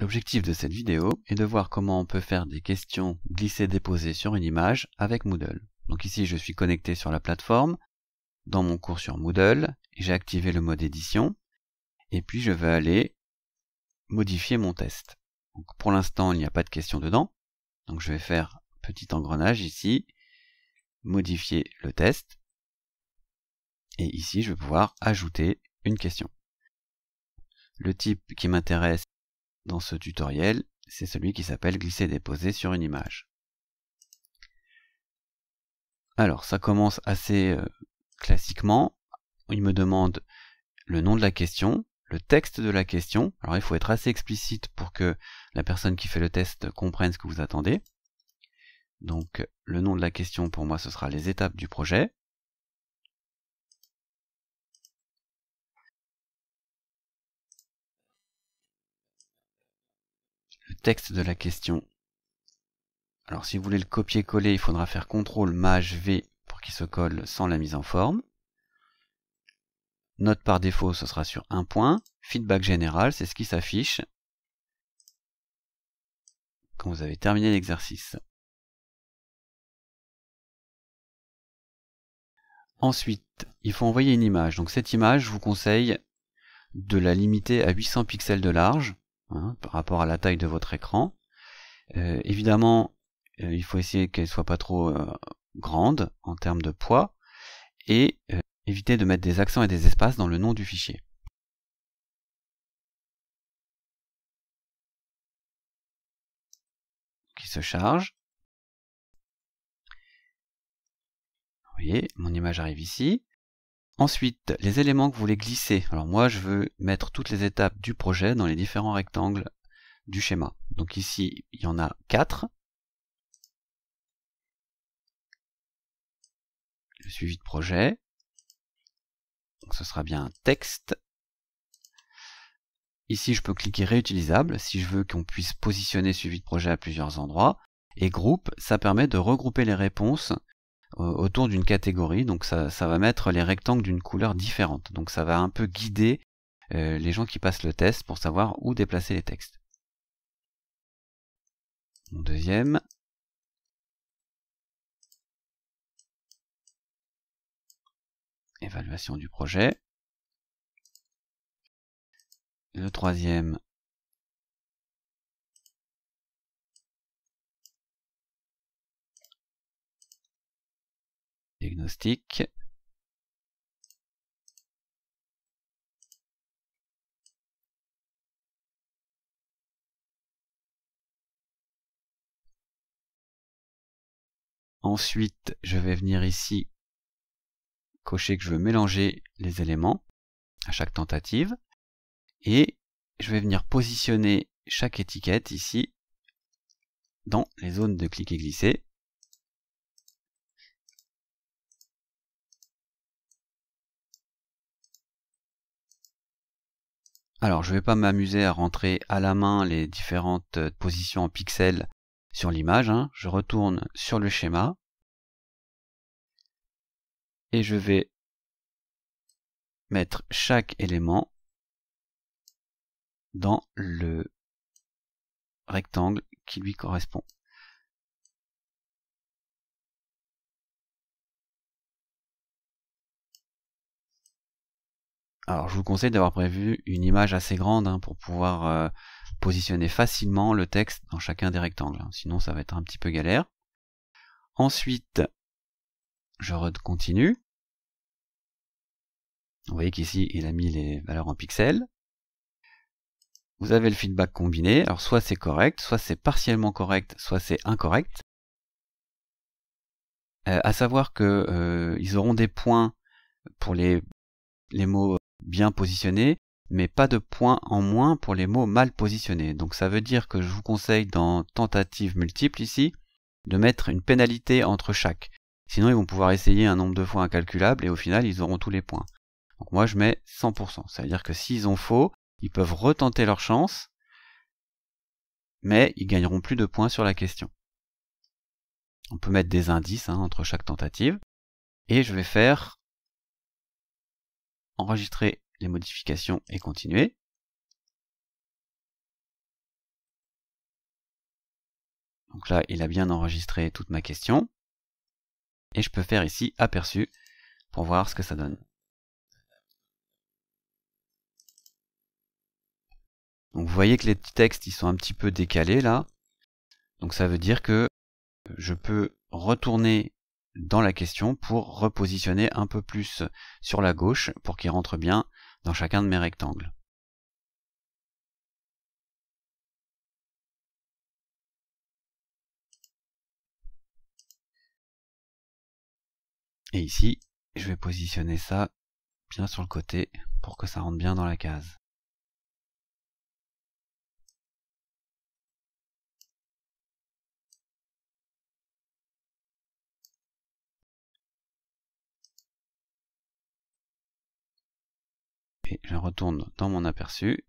L'objectif de cette vidéo est de voir comment on peut faire des questions glissées-déposées sur une image avec Moodle. Donc ici je suis connecté sur la plateforme, dans mon cours sur Moodle, j'ai activé le mode édition, et puis je vais aller modifier mon test. pour l'instant il n'y a pas de question dedans, donc je vais faire petit engrenage ici, modifier le test, et ici je vais pouvoir ajouter une question. Le type qui m'intéresse dans ce tutoriel, c'est celui qui s'appelle glisser-déposer sur une image. Alors, ça commence assez euh, classiquement. Il me demande le nom de la question, le texte de la question. Alors, il faut être assez explicite pour que la personne qui fait le test comprenne ce que vous attendez. Donc, le nom de la question, pour moi, ce sera les étapes du projet. texte de la question. Alors si vous voulez le copier-coller, il faudra faire CTRL MAJ V pour qu'il se colle sans la mise en forme. Note par défaut, ce sera sur un point. Feedback général, c'est ce qui s'affiche quand vous avez terminé l'exercice. Ensuite, il faut envoyer une image. Donc cette image, je vous conseille de la limiter à 800 pixels de large. Hein, par rapport à la taille de votre écran. Euh, évidemment, euh, il faut essayer qu'elle ne soit pas trop euh, grande en termes de poids et éviter de mettre des accents et des espaces dans le nom du fichier. Qui se charge. Vous voyez, mon image arrive ici. Ensuite, les éléments que vous voulez glisser. Alors moi, je veux mettre toutes les étapes du projet dans les différents rectangles du schéma. Donc ici, il y en a 4. Le suivi de projet. ce sera bien un texte. Ici, je peux cliquer réutilisable si je veux qu'on puisse positionner suivi de projet à plusieurs endroits. Et groupe, ça permet de regrouper les réponses autour d'une catégorie. Donc ça, va mettre les rectangles d'une couleur différente. Donc ça va un peu guider euh, les gens qui passent le test pour savoir où déplacer les textes. deuxième. Évaluation du projet. Le troisième, diagnostic Ensuite, je vais venir ici cocher que je veux mélanger les éléments à chaque tentative. Et je vais venir positionner chaque étiquette ici dans les zones de cliquer et glisser. Alors je ne vais pas m'amuser à rentrer à la main les différentes euh, positions en pixels sur l'image. Hein. Je retourne sur le schéma. Et je vais mettre chaque élément dans le rectangle qui lui correspond. Alors je vous conseille d'avoir prévu une image assez grande hein, pour pouvoir euh, positionner facilement le texte dans chacun des rectangles. Hein. Sinon ça va être un petit peu galère. Ensuite, je continue. Vous voyez qu'ici il a mis les valeurs en pixels. Vous avez le feedback combiné. Alors soit c'est correct, soit c'est partiellement correct, soit c'est incorrect. Euh, à savoir que euh, ils auront des points pour les mots bien positionnés, mais pas de points en moins pour les mots mal positionnés. Donc ça veut dire que je vous conseille dans tentative multiple ici de mettre une pénalité entre chaque. Sinon ils vont pouvoir essayer un nombre de fois incalculable et au final ils auront tous les points. Donc moi je mets 100%. Ça veut dire que s'ils ont faux, ils peuvent retenter leur chance, mais ils gagneront plus de points sur la question. On peut mettre des indices hein, entre chaque tentative. Et je vais faire enregistrer les modifications et continuer. Donc là, il a bien enregistré toute ma question. Et je peux faire ici aperçu pour voir ce que ça donne. Donc vous voyez que les textes ils sont un petit peu décalés là. Donc ça veut dire que je peux retourner dans la question pour repositionner un peu plus sur la gauche pour qu'il rentre bien dans chacun de mes rectangles. Et ici, je vais positionner ça bien sur le côté pour que ça rentre bien dans la case. et je retourne dans mon aperçu.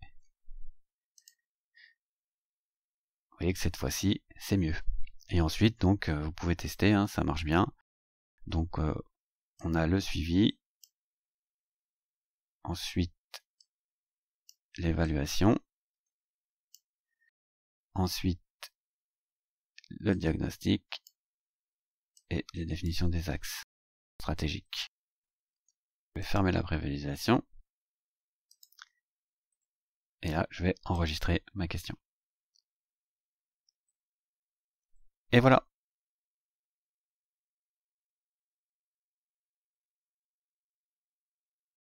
Vous voyez que cette fois-ci, c'est mieux. Et ensuite, donc, euh, vous pouvez tester, hein, ça marche bien. Donc, euh, on a le suivi. Ensuite, l'évaluation. Ensuite, le diagnostic et les définitions des axes stratégiques. Je vais fermer la prévalisation. Et là, je vais enregistrer ma question. Et voilà,